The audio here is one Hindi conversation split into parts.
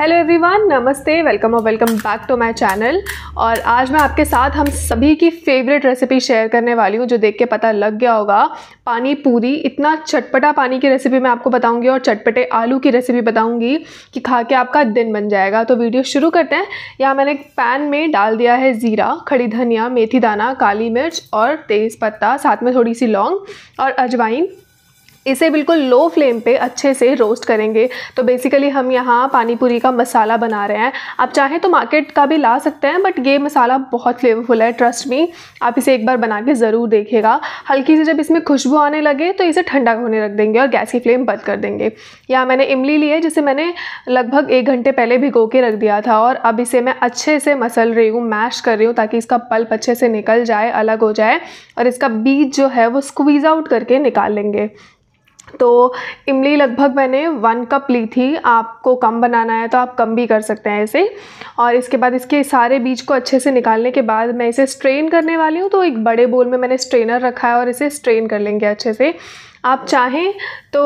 हेलो एवरीवन नमस्ते वेलकम और welcome back to my channel और आज मैं आपके साथ हम सभी की फेवरेट रेसिपी शेयर करने वाली हूँ जो देख के पता लग गया होगा पानी पूरी इतना चटपटा पानी की रेसिपी मैं आपको बताऊंगी और चटपटे आलू की रेसिपी बताऊंगी कि खा के आपका दिन बन जाएगा तो वीडियो शुरू करते हैं यहाँ मैंने पैन में डाल दिया है ज़ीरा खड़ी धनिया मेथी दाना काली मिर्च और तेज़पत्ता साथ में थोड़ी सी लौंग और अजवाइन इसे बिल्कुल लो फ्लेम पे अच्छे से रोस्ट करेंगे तो बेसिकली हम यहाँ पानी पूरी का मसाला बना रहे हैं आप चाहें तो मार्केट का भी ला सकते हैं बट ये मसाला बहुत फ्लेवरफुल है ट्रस्ट मी आप इसे एक बार बना के ज़रूर देखेगा हल्की से जब इसमें खुशबू आने लगे तो इसे ठंडा होने रख देंगे और गैस की फ्लेम बंद कर देंगे यहाँ मैंने इमली ली है जिसे मैंने लगभग एक घंटे पहले भिगो के रख दिया था और अब इसे मैं अच्छे से मसल रही हूँ मैश कर रही हूँ ताकि इसका पल्प अच्छे से निकल जाए अलग हो जाए और इसका बीज जो है वो स्क्वीज़ आउट करके निकाल लेंगे तो इमली लगभग मैंने वन कप ली थी आपको कम बनाना है तो आप कम भी कर सकते हैं ऐसे और इसके बाद इसके सारे बीज को अच्छे से निकालने के बाद मैं इसे स्ट्रेन करने वाली हूँ तो एक बड़े बोल में मैंने स्ट्रेनर रखा है और इसे स्ट्रेन कर लेंगे अच्छे से आप चाहें तो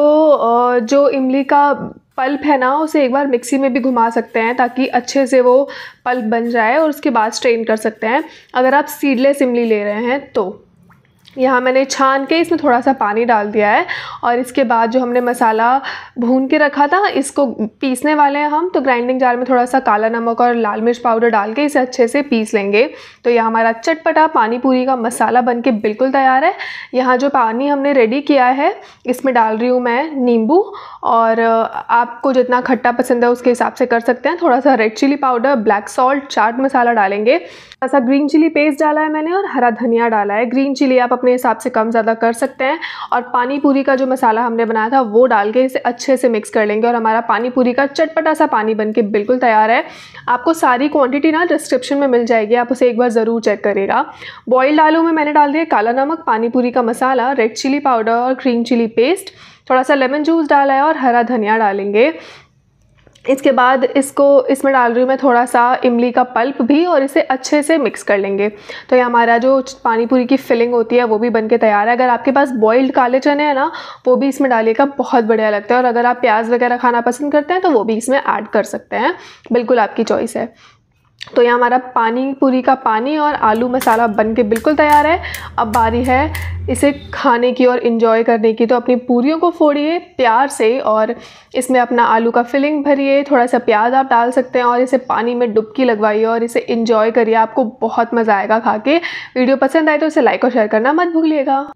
जो इमली का पल्प है ना उसे एक बार मिक्सी में भी घुमा सकते हैं ताकि अच्छे से वो पल्प बन जाए और उसके बाद स्ट्रेन कर सकते हैं अगर आप सीडलेस इमली ले रहे हैं तो यहाँ मैंने छान के इसमें थोड़ा सा पानी डाल दिया है और इसके बाद जो हमने मसाला भून के रखा था इसको पीसने वाले हैं हम तो ग्राइंडिंग जार में थोड़ा सा काला नमक और लाल मिर्च पाउडर डाल के इसे अच्छे से पीस लेंगे तो यह हमारा चटपटा पानी पूरी का मसाला बन के बिल्कुल तैयार है यहाँ जो पानी हमने रेडी किया है इसमें डाल रही हूँ मैं नींबू और आपको जितना खट्टा पसंद है उसके हिसाब से कर सकते हैं थोड़ा सा red chili powder black salt chaat masala डालेंगे थोड़ा सा ग्रीन चिली पेस्ट डाला है मैंने और हरा धनिया डाला है ग्रीन चिली आप अपने अपने हिसाब से कम ज़्यादा कर सकते हैं और पानी पूरी का जो मसाला हमने बनाया था वो डाल के इसे अच्छे से मिक्स कर लेंगे और हमारा पानी पूरी का चटपटा सा पानी बन के बिल्कुल तैयार है आपको सारी क्वांटिटी ना डिस्क्रिप्शन में मिल जाएगी आप उसे एक बार ज़रूर चेक करेगा बॉयल्ड आलू में मैंने डाल दिया काला नमक पानी पूरी का मसाला रेड चिली पाउडर और ग्रीन चिली पेस्ट थोड़ा सा लेमन जूस डाला है और हरा धनिया डालेंगे इसके बाद इसको इसमें डाल रही हूँ मैं थोड़ा सा इमली का पल्प भी और इसे अच्छे से मिक्स कर लेंगे तो ये हमारा जो पानी पूरी की फिलिंग होती है वो भी बन के तैयार है अगर आपके पास बॉइल्ड काले चने हैं ना वो भी इसमें डालिएगा बहुत बढ़िया लगता है और अगर आप प्याज वगैरह खाना पसंद करते हैं तो वो भी इसमें ऐड कर सकते हैं बिल्कुल आपकी चॉइस है तो यह हमारा पानी पूरी का पानी और आलू मसाला बन के बिल्कुल तैयार है अब बारी है इसे खाने की और इन्जॉय करने की तो अपनी पूरियों को फोड़िए प्यार से और इसमें अपना आलू का फिलिंग भरिए थोड़ा सा प्याज आप डाल सकते हैं और इसे पानी में डुबकी लगवाइए और इसे इन्जॉय करिए आपको बहुत मज़ा आएगा खा के वीडियो पसंद आए तो इसे लाइक और शेयर करना मत भूलिएगा